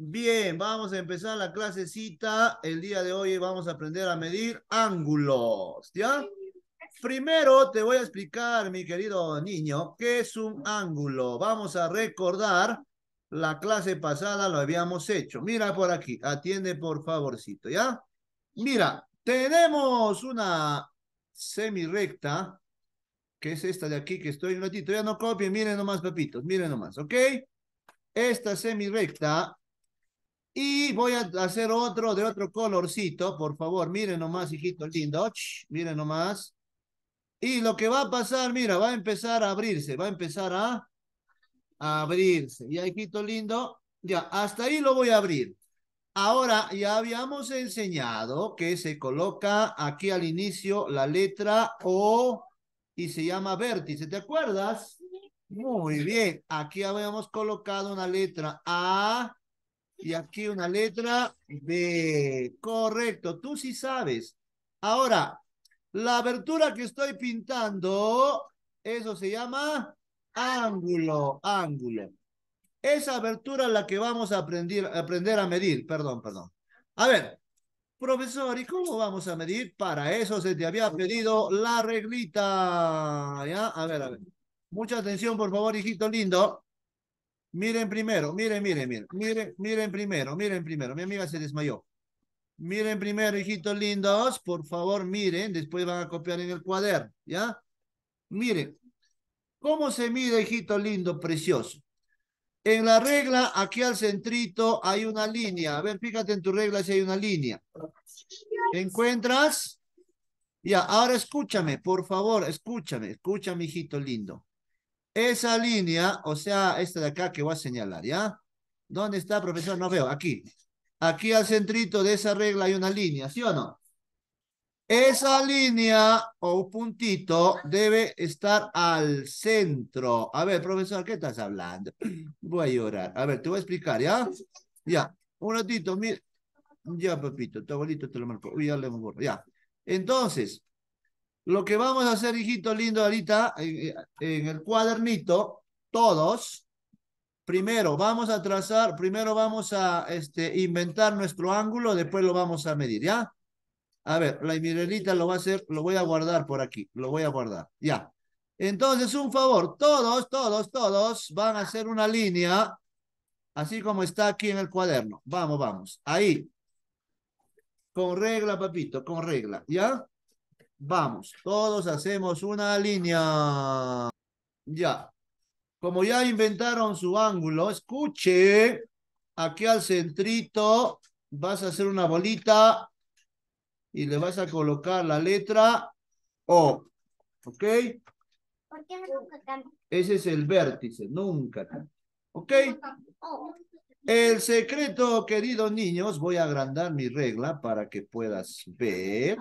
Bien, vamos a empezar la clasecita. El día de hoy vamos a aprender a medir ángulos, ¿ya? Primero te voy a explicar, mi querido niño, qué es un ángulo. Vamos a recordar la clase pasada, lo habíamos hecho. Mira por aquí, atiende por favorcito, ¿ya? Mira, tenemos una semirecta, que es esta de aquí que estoy un ratito. Ya no copien, miren nomás, papitos, miren nomás, ¿ok? Esta semirecta y voy a hacer otro de otro colorcito, por favor. Miren nomás, hijito lindo, Miren nomás. Y lo que va a pasar, mira, va a empezar a abrirse, va a empezar a, a abrirse. Ya, hijito lindo, ya, hasta ahí lo voy a abrir. Ahora, ya habíamos enseñado que se coloca aquí al inicio la letra O y se llama vértice, ¿te acuerdas? Muy bien, aquí habíamos colocado una letra A y aquí una letra B. Correcto, tú sí sabes. Ahora, la abertura que estoy pintando, eso se llama ángulo, ángulo. Esa abertura es la que vamos a aprender, aprender a medir. Perdón, perdón. A ver, profesor, ¿y cómo vamos a medir? Para eso se te había pedido la reglita. ¿Ya? A ver, a ver. Mucha atención, por favor, hijito lindo. Miren primero, miren, miren, miren, miren, miren primero, miren primero. Mi amiga se desmayó. Miren primero, hijitos lindos, por favor, miren, después van a copiar en el cuaderno, ¿ya? Miren, ¿cómo se mide, hijito lindo, precioso? En la regla, aquí al centrito hay una línea. A ver, fíjate en tu regla si hay una línea. ¿Encuentras? Ya, ahora escúchame, por favor, escúchame, escúchame, hijito lindo. Esa línea, o sea, esta de acá que voy a señalar, ¿ya? ¿Dónde está, profesor? No veo, aquí. Aquí al centrito de esa regla hay una línea, ¿sí o no? Esa línea o puntito debe estar al centro. A ver, profesor, ¿qué estás hablando? Voy a llorar. A ver, te voy a explicar, ¿ya? Ya, un ratito, mira. Ya, papito, tu abuelito te lo marcó. Uy, ya le hemos borrado. Ya. Entonces, lo que vamos a hacer, hijito lindo, ahorita en, el cuadernito, todos, primero vamos a trazar, primero vamos a este, inventar nuestro ángulo, después lo vamos a medir, ¿ya? A ver, la Mirelita lo va a hacer, lo voy a guardar por aquí, lo voy a guardar, ya. Entonces, un favor, todos, todos, todos van a hacer una línea, así como está aquí en el cuaderno. Vamos, vamos, ahí. Con regla, papito, con regla, ¿ya? Vamos, todos hacemos una línea. Ya. Como ya inventaron su ángulo, escuche. Aquí al centrito vas a hacer una bolita y le vas a colocar la letra O. ¿Ok? Ese es el vértice, nunca ¿Ok? El secreto, queridos niños, voy a agrandar mi regla para que puedas ver.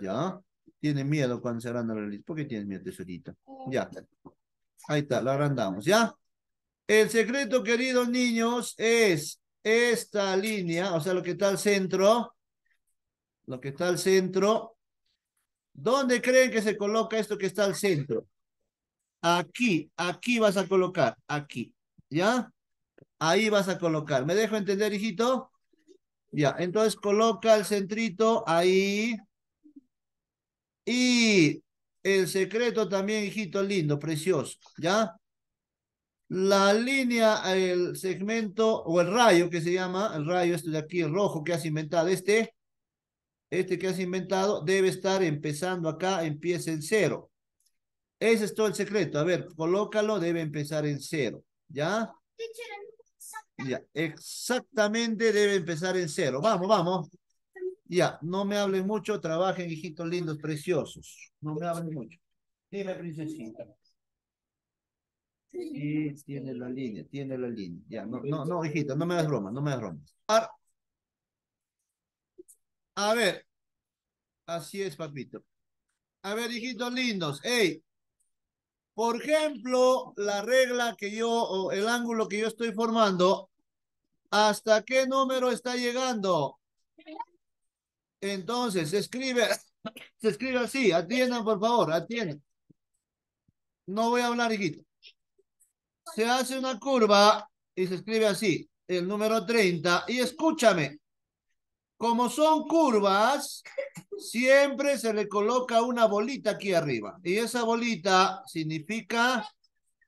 ¿Ya? Tiene miedo cuando se agranda la lista. ¿Por qué tienes miedo, tesorito? Ya. Ahí está, lo agrandamos, ¿ya? El secreto, queridos niños, es esta línea, o sea, lo que está al centro, lo que está al centro. ¿Dónde creen que se coloca esto que está al centro? Aquí, aquí vas a colocar, aquí, ¿ya? Ahí vas a colocar. ¿Me dejo entender, hijito? Ya, entonces coloca el centrito ahí. Y el secreto también, hijito lindo, precioso, ¿ya? La línea, el segmento o el rayo que se llama, el rayo este de aquí, el rojo que has inventado, este, este que has inventado, debe estar empezando acá, empieza en cero. Ese es todo el secreto. A ver, colócalo, debe empezar en cero, ¿ya? Ya, exactamente debe empezar en cero. Vamos, vamos. Ya, no me hablen mucho, trabajen, hijitos lindos, preciosos. No me hablen mucho. Dime, princesita. Sí, tiene la línea, tiene la línea. Ya, no, no, no, hijita, no me das bromas, no me das bromas. A ver. Así es, papito. A ver, hijitos lindos. Hey. Por ejemplo, la regla que yo, el ángulo que yo estoy formando, ¿hasta qué número está llegando? Entonces, se escribe, se escribe así, atiendan por favor, atiendan. No voy a hablar, hijito. Se hace una curva y se escribe así, el número 30. Y escúchame, como son curvas, siempre se le coloca una bolita aquí arriba. Y esa bolita significa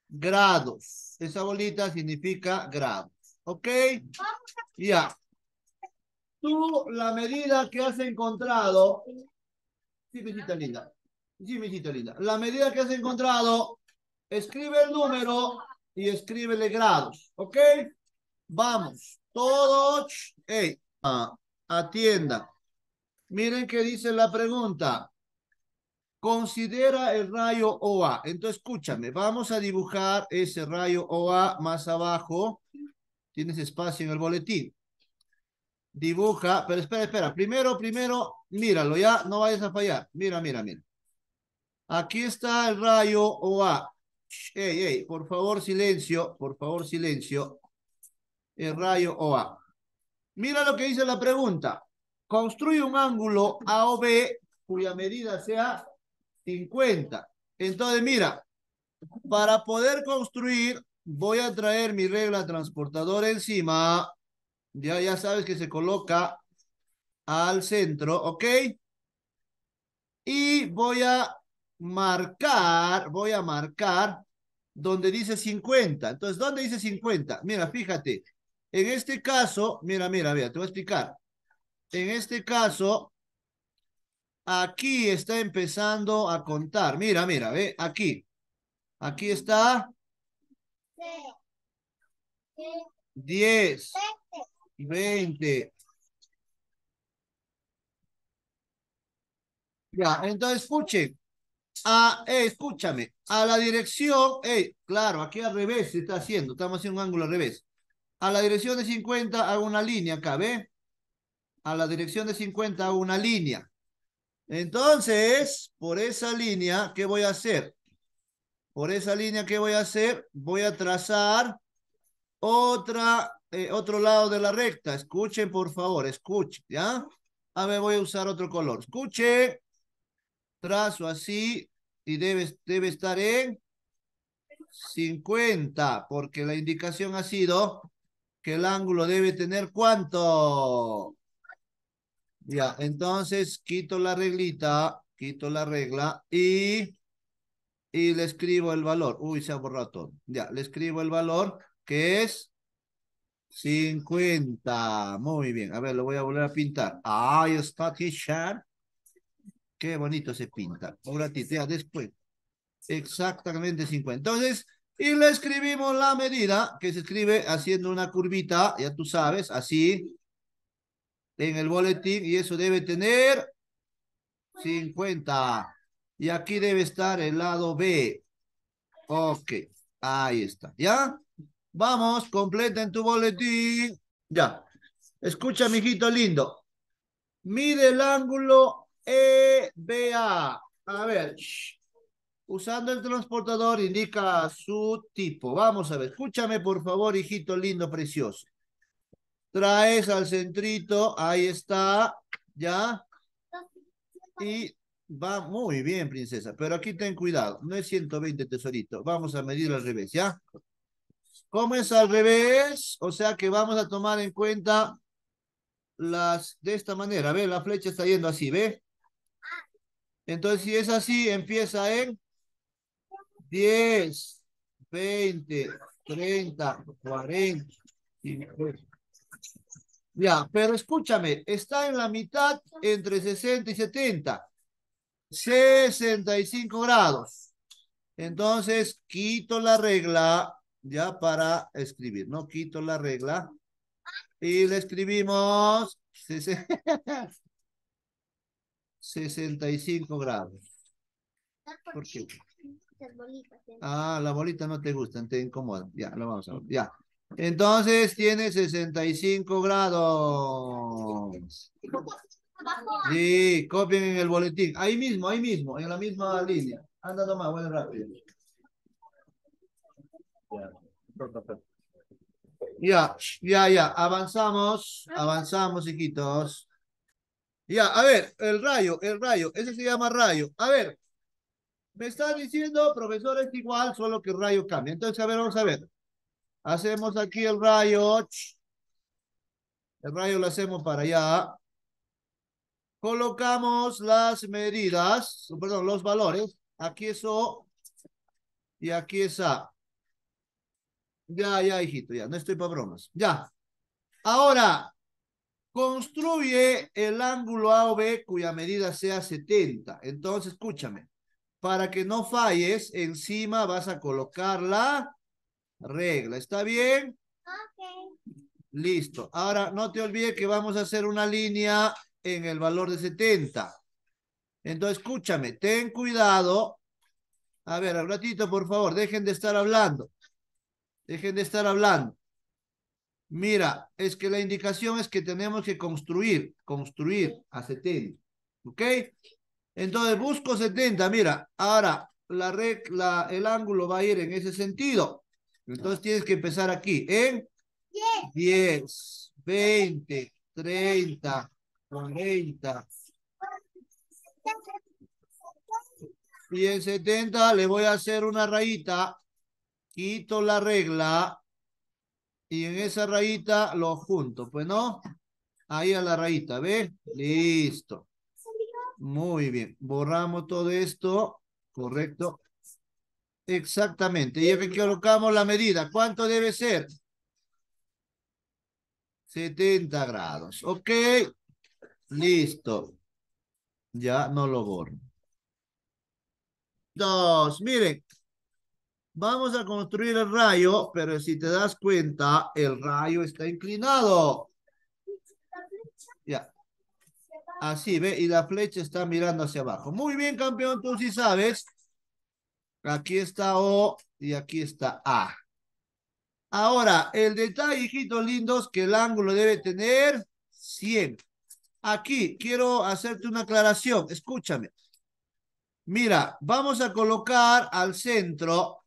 grados. Esa bolita significa grados. ¿Ok? Ya tú la medida que has encontrado. Sí, mijita linda. Sí, linda. La medida que has encontrado, escribe el número y escríbele grados. ¿Ok? Vamos. Todos. atienda. Miren qué dice la pregunta. Considera el rayo OA. Entonces, escúchame, vamos a dibujar ese rayo OA más abajo. Tienes espacio en el boletín dibuja, pero espera, espera, primero, primero, míralo, ya no vayas a fallar, mira, mira, mira. Aquí está el rayo OA. Ey, ey, por favor, silencio, por favor, silencio. El rayo OA. Mira lo que dice la pregunta. Construye un ángulo AOB cuya medida sea 50. Entonces, mira, para poder construir, voy a traer mi regla transportadora encima ya, sabes que se coloca al centro, ¿ok? Y voy a marcar, voy a marcar donde dice 50. Entonces, ¿dónde dice 50? Mira, fíjate. En este caso, mira, mira, vea, te voy a explicar. En este caso, aquí está empezando a contar. Mira, mira, ve, aquí. Aquí está. 10. 20. Ya, entonces escuchen. Eh, escúchame, a la dirección, eh, claro, aquí al revés se está haciendo, estamos haciendo un ángulo al revés. A la dirección de 50 hago una línea acá, ¿ve? A la dirección de 50 hago una línea. Entonces, por esa línea, ¿qué voy a hacer? Por esa línea, ¿qué voy a hacer? Voy a trazar otra eh, otro lado de la recta. Escuchen, por favor, escuchen, ¿ya? A ah, ver, voy a usar otro color. escuche Trazo así y debe, debe estar en 50, porque la indicación ha sido que el ángulo debe tener cuánto. Ya, entonces quito la reglita, quito la regla y, y le escribo el valor. Uy, se ha borrado todo. Ya, le escribo el valor que es 50. Muy bien. A ver, lo voy a volver a pintar. Ahí está, teacher. Qué bonito se pinta. Ahora titea después. Exactamente 50. Entonces, y le escribimos la medida, que se escribe haciendo una curvita, ya tú sabes, así, en el boletín, y eso debe tener 50. Y aquí debe estar el lado B. Ok, ahí está, ¿ya? Vamos, completa tu boletín. Ya. Escucha, hijito lindo. Mide el ángulo EBA. A ver. Usando el transportador indica su tipo. Vamos a ver. Escúchame, por favor, hijito lindo, precioso. Traes al centrito. Ahí está. Ya. Y va muy bien, princesa. Pero aquí ten cuidado. No es 120, tesorito. Vamos a medir al revés, ¿ya? ¿Cómo es al revés? O sea que vamos a tomar en cuenta las de esta manera. ¿Ve? La flecha está yendo así, ¿ve? Entonces, si es así, empieza en 10, 20, 30, 40, 50. Ya, pero escúchame, está en la mitad entre 60 y 70. 65 grados. Entonces, quito la regla ya para escribir, ¿no? Quito la regla y le escribimos 65 grados. Ah, ¿Por qué? Ah, la bolita no te gusta te incomoda, Ya, lo vamos a ver. Ya. Entonces tiene 65 grados. Sí, copien en el boletín. Ahí mismo, ahí mismo, en la misma línea. Anda nomás, bueno, rápido. Ya, ya, ya. Avanzamos, avanzamos, chiquitos Ya, a ver, el rayo, el rayo, ese se llama rayo. A ver, me están diciendo, profesor, es igual, solo que el rayo cambia. Entonces, a ver, vamos a ver. Hacemos aquí el rayo. El rayo lo hacemos para allá. Colocamos las medidas, perdón, los valores. Aquí es O y aquí es A. Ya, ya, hijito, ya, no estoy para bromas. Ya. Ahora, construye el ángulo B cuya medida sea 70. Entonces, escúchame, para que no falles, encima vas a colocar la regla. ¿Está bien? Ok. Listo. Ahora, no te olvides que vamos a hacer una línea en el valor de 70. Entonces, escúchame, ten cuidado. A ver, un ratito, por favor, dejen de estar hablando. Dejen de estar hablando. Mira, es que la indicación es que tenemos que construir, construir a 70. ¿Ok? Entonces busco 70, mira. Ahora, la, red, el ángulo va a ir en ese sentido. Entonces tienes que empezar aquí, en 10, 20, 30, 40. Y en 70 le voy a hacer una rayita quito la regla y en esa rayita lo junto, pues no. Ahí a la rayita, ¿ve? Listo. Muy bien. Borramos todo esto, correcto. Exactamente. Y aquí colocamos la medida. ¿Cuánto debe ser? 70 grados. Ok. Listo. Ya no lo borro. Dos, miren, Vamos a construir el rayo, pero si te das cuenta, el rayo está inclinado. Ya. Así, ve, y la flecha está mirando hacia abajo. Muy bien, campeón, tú sí sabes. Aquí está O y aquí está A. Ahora, el detalle, hijitos lindos, que el ángulo debe tener 100. Aquí quiero hacerte una aclaración. Escúchame. Mira, vamos a colocar al centro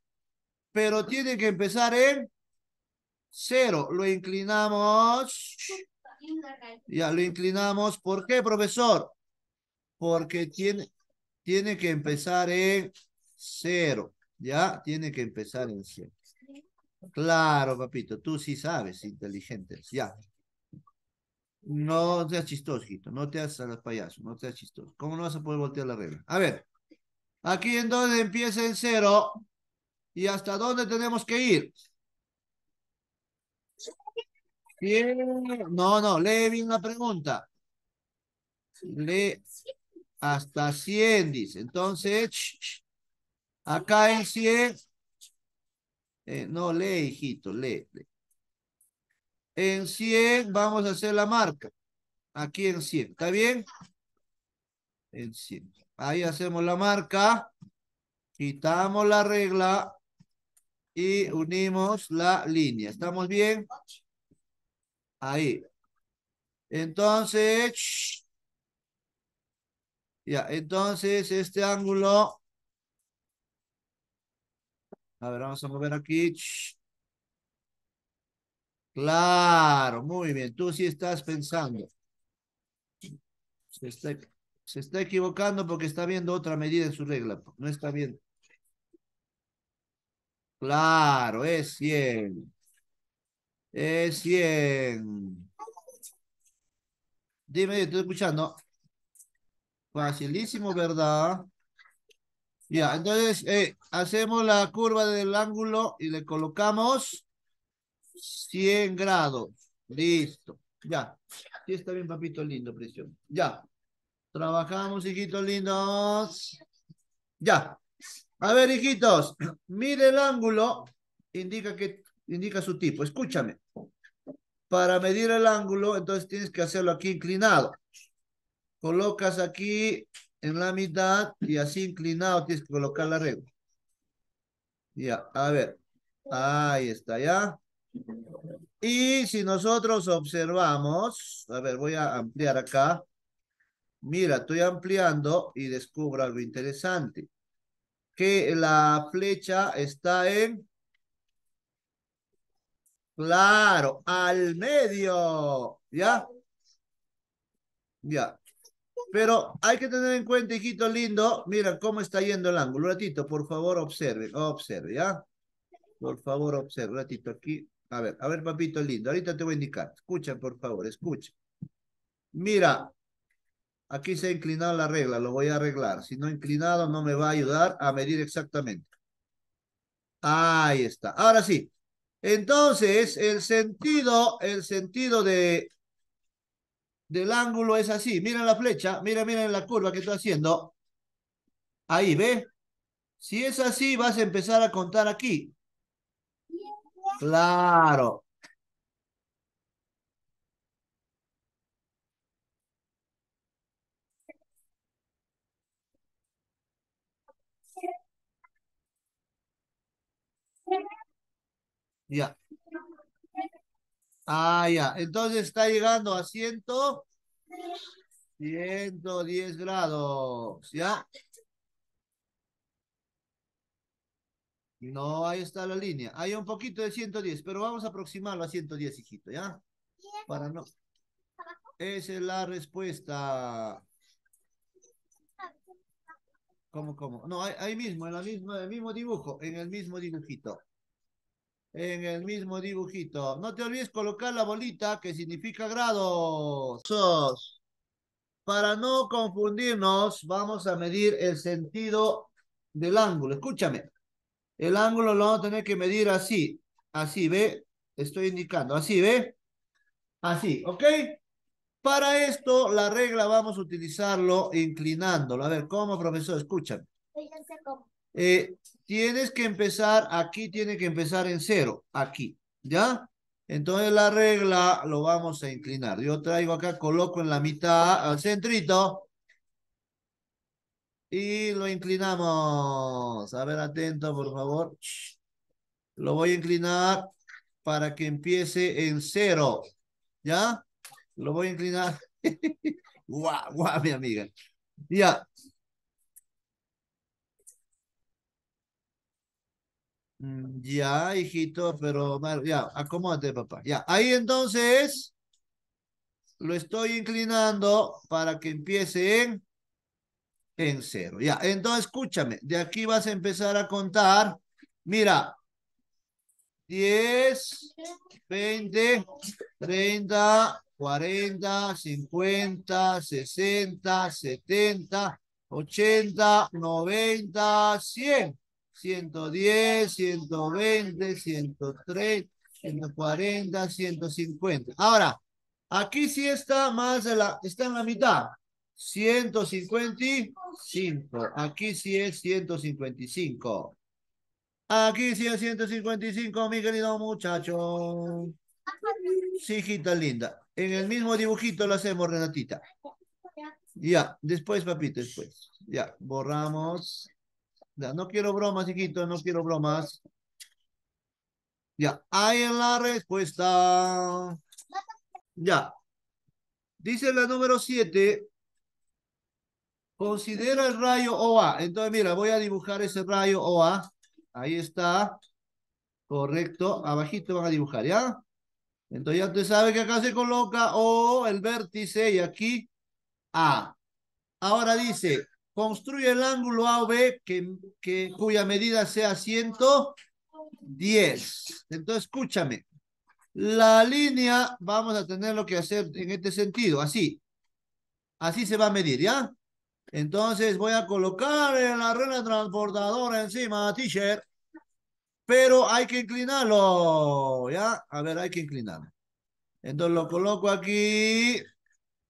pero tiene que empezar en cero. Lo inclinamos. Ya lo inclinamos. ¿Por qué, profesor? Porque tiene, tiene que empezar en cero. Ya tiene que empezar en cero. Claro, papito, tú sí sabes, inteligente. Ya. No seas chistoso, hijito. No te hagas a los payasos. No seas chistoso. ¿Cómo no vas a poder voltear la regla? A ver. Aquí en donde empieza en cero y hasta dónde tenemos que ir. No, no, lee bien la pregunta. Lee hasta 100, dice. Entonces, acá en 100. Eh, no, lee, hijito, lee, lee. En 100 vamos a hacer la marca. Aquí en 100, ¿está bien? En 100. Ahí hacemos la marca. Quitamos la regla y unimos la línea. ¿Estamos bien? Ahí. Entonces, ya, entonces este ángulo, a ver, vamos a mover aquí. Claro, muy bien, tú sí estás pensando. Se está, se está equivocando porque está viendo otra medida en su regla, no está viendo. Claro, es 100. Es 100. Dime, estoy escuchando. Facilísimo, ¿verdad? Ya, entonces eh, hacemos la curva del ángulo y le colocamos 100 grados. Listo. Ya. Sí, está bien, papito lindo, presión. Ya. Trabajamos, hijitos lindos. Ya. A ver, hijitos, mire el ángulo, indica, que, indica su tipo. Escúchame. Para medir el ángulo, entonces tienes que hacerlo aquí inclinado. Colocas aquí en la mitad y así inclinado tienes que colocar la regla. Ya, a ver. Ahí está, ya. Y si nosotros observamos, a ver, voy a ampliar acá. Mira, estoy ampliando y descubro algo interesante que la flecha está en... Claro, al medio, ¿ya? Ya. Pero hay que tener en cuenta, hijito lindo, mira cómo está yendo el ángulo. Un ratito, por favor, observe, observe, ¿ya? Por favor, observe, ratito aquí. A ver, a ver, papito lindo, ahorita te voy a indicar. Escucha, por favor, escucha. Mira, Aquí se ha inclinado la regla, lo voy a arreglar. Si no inclinado, no me va a ayudar a medir exactamente. Ahí está. Ahora sí. Entonces, el sentido, el sentido de, del ángulo es así. Mira la flecha, Mira, mira la curva que estoy haciendo. Ahí, ¿ve? Si es así, vas a empezar a contar aquí. Claro. Ya. Ah, ya. Entonces está llegando a ciento... 110 grados, ¿ya? No, ahí está la línea. Hay un poquito de 110, pero vamos a aproximarlo a 110, hijito, ¿ya? Para no. Esa es la respuesta. ¿Cómo, cómo? No, ahí, mismo, en la misma, el mismo dibujo, en el mismo dibujito en el mismo dibujito. No te olvides colocar la bolita que significa grados. Para no confundirnos, vamos a medir el sentido del ángulo. Escúchame. El ángulo lo vamos a tener que medir así. Así, ¿ve? Estoy indicando. Así, ¿ve? Así, ¿ok? Para esto, la regla vamos a utilizarlo inclinándolo. A ver, ¿cómo, profesor? Escúchame. Eh, tienes que empezar, aquí tiene que empezar en cero, aquí, ¿ya? Entonces la regla lo vamos a inclinar. Yo traigo acá, coloco en la mitad al centrito y lo inclinamos. A ver, atento, por favor. Lo voy a inclinar para que empiece en cero, ¿ya? Lo voy a inclinar. guau, guau, mi amiga. Ya, Mm, ya, hijito, pero ya, acomódate, papá. Ya, ahí entonces lo estoy inclinando para que empiece en, en cero. Ya, entonces escúchame, de aquí vas a empezar a contar. Mira, 10, 20, 30, 40, 50, 60, 70, 80, 90, 100. 110, 120, 130, 140, 150. Ahora, aquí sí está más de la, está en la mitad. 155. Aquí sí es 155. Aquí sí es 155, mi querido muchacho. Sí, hijita linda. En el mismo dibujito lo hacemos, Renatita. Ya, después, papito, después. Ya, borramos no quiero bromas, chiquito, no quiero bromas. Ya, ahí en la respuesta. Ya. Dice la número 7. Considera el rayo OA. Entonces, mira, voy a dibujar ese rayo OA. Ahí está. Correcto. Abajito van a dibujar, ¿ya? Entonces ya usted sabe que acá se coloca O, el vértice, y aquí A. Ahora dice, construye el ángulo AOB que, que, cuya medida sea 110. Entonces, escúchame. La línea vamos a tener lo que hacer en este sentido, así. Así se va a medir, ¿ya? Entonces voy a colocar la regla transportadora encima, t-shirt, pero hay que inclinarlo, ¿ya? A ver, hay que inclinarlo. Entonces lo coloco aquí,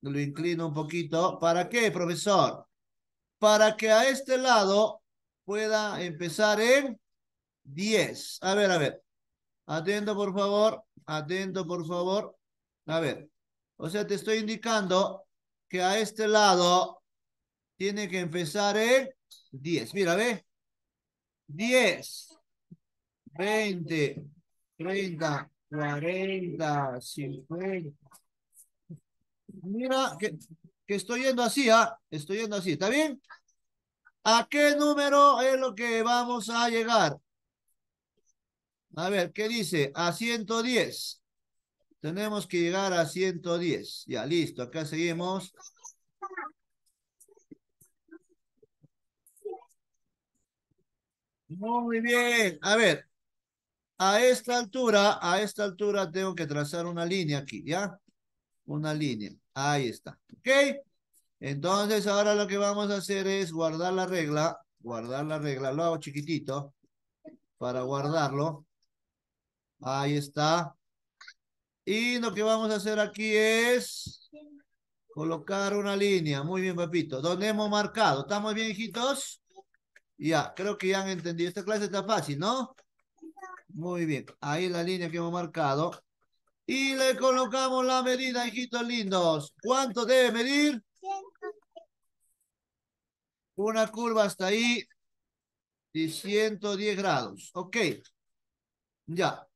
lo inclino un poquito. ¿Para qué, profesor? para que a este lado pueda empezar en 10. A ver, a ver. Atento, por favor. Atento, por favor. A ver. O sea, te estoy indicando que a este lado tiene que empezar en 10. Mira, ve. 10, 20, 30, 40, 50. Mira, que que estoy yendo así, ¿ah? Estoy yendo así, ¿está bien? ¿A qué número es lo que vamos a llegar? A ver, ¿qué dice? A 110. Tenemos que llegar a 110. Ya, listo, acá seguimos. Muy bien. A ver, a esta altura, a esta altura tengo que trazar una línea aquí, ¿ya? Una línea. Ahí está. ¿Ok? Entonces, ahora lo que vamos a hacer es guardar la regla. Guardar la regla. Lo hago chiquitito para guardarlo. Ahí está. Y lo que vamos a hacer aquí es colocar una línea. Muy bien, papito. Donde hemos marcado. ¿Estamos bien, hijitos? Ya, creo que ya han entendido. Esta clase está fácil, ¿no? Muy bien. Ahí la línea que hemos marcado. Y le colocamos la medida, hijitos lindos. ¿Cuánto debe medir? Una curva hasta ahí de 110 grados. Ok. Ya.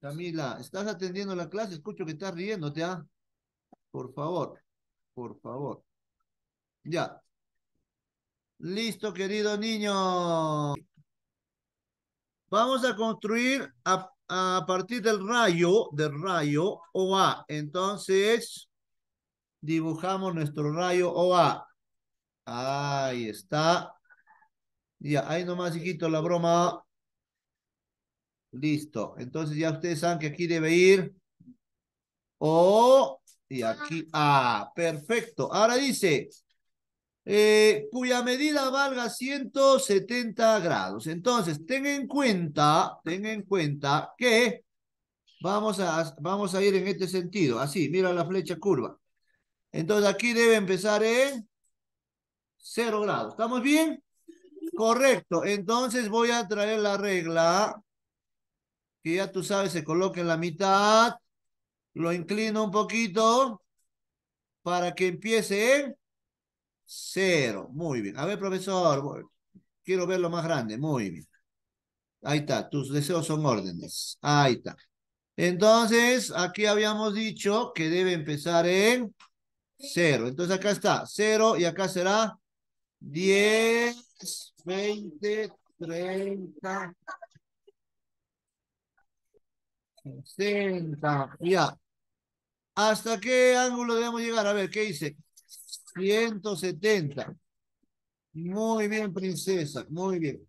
Camila, ¿estás atendiendo la clase? Escucho que estás riéndote, ¿ah? Por favor, por favor. Ya. Listo, querido niño. Vamos a construir a a partir del rayo, del rayo OA. Entonces, dibujamos nuestro rayo OA. Ahí está. Ya, ahí nomás quito la broma. Listo. Entonces ya ustedes saben que aquí debe ir O y aquí A. Perfecto. Ahora dice, eh, cuya medida valga 170 grados. Entonces, ten en cuenta, ten en cuenta que vamos a, vamos a ir en este sentido, así, mira la flecha curva. Entonces, aquí debe empezar en 0 grados. ¿Estamos bien? Correcto. Entonces, voy a traer la regla, que ya tú sabes, se coloca en la mitad, lo inclino un poquito, para que empiece en Cero. Muy bien. A ver, profesor, quiero verlo más grande. Muy bien. Ahí está. Tus deseos son órdenes. Ahí está. Entonces, aquí habíamos dicho que debe empezar en cero. Entonces, acá está. Cero y acá será 10, 20, 30, 60. Ya. ¿Hasta qué ángulo debemos llegar? A ver, ¿qué dice? 170. Muy bien, princesa, muy bien.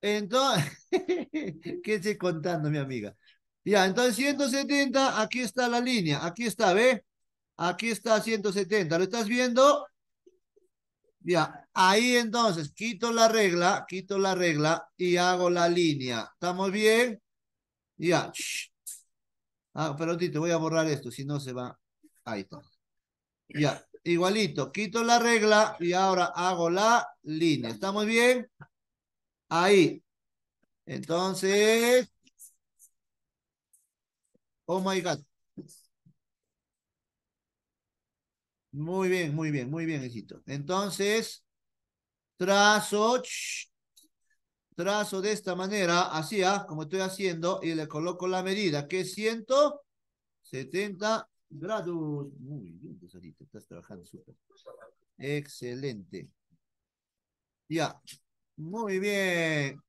Entonces, ¿qué estoy contando, mi amiga? Ya, entonces 170, aquí está la línea, aquí está, ¿ve? Aquí está 170, ¿lo estás viendo? Ya, ahí entonces quito la regla, quito la regla y hago la línea. ¿Estamos bien? Ya. Ah, pero te voy a borrar esto, si no se va. Ahí está. Ya, Igualito, quito la regla y ahora hago la línea. ¿Estamos bien? Ahí. Entonces. Oh my God. Muy bien, muy bien, muy bien, hijito. Entonces, trazo, trazo de esta manera, así, ah, como estoy haciendo, y le coloco la medida, que es 170 grados. Muy bien, pues, saliste? estás trabajando súper. Excelente. Ya, muy bien.